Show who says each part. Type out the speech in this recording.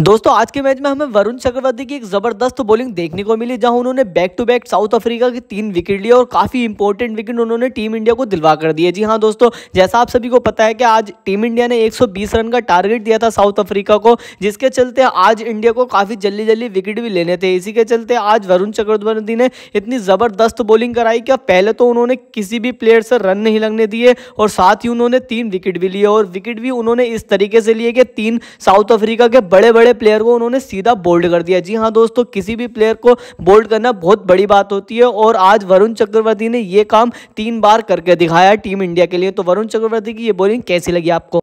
Speaker 1: दोस्तों आज के मैच में हमें वरुण चक्रवर्ती की एक ज़बरदस्त बॉलिंग देखने को मिली जहां उन्होंने back to back South Africa के तीन विकेट लिए और काफ़ी इंपॉर्टेंट विकेट उन्होंने टीम इंडिया को दिलवा कर दिए जी हां दोस्तों जैसा आप सभी को पता है कि आज टीम इंडिया ने 120 रन का टारगेट दिया था साउथ अफ्रीका को जिसके चलते आज इंडिया को काफ़ी जल्दी जल्दी विकेट भी लेने थे इसी के चलते आज वरुण चक्रवर्ती ने इतनी ज़बरदस्त बॉलिंग कराई कि पहले तो उन्होंने किसी भी प्लेयर से रन नहीं लगने दिए और साथ ही उन्होंने तीन विकेट भी लिए और विकेट भी उन्होंने इस तरीके से लिए कि तीन साउथ अफ्रीका के बड़े बड़े बड़े प्लेयर को उन्होंने सीधा बोल्ड कर दिया जी हाँ दोस्तों किसी भी प्लेयर को बोल्ड करना बहुत बड़ी बात होती है और आज वरुण चक्रवर्ती ने यह काम तीन बार करके दिखाया टीम इंडिया के लिए तो वरुण चक्रवर्ती की यह बोलिंग कैसी लगी आपको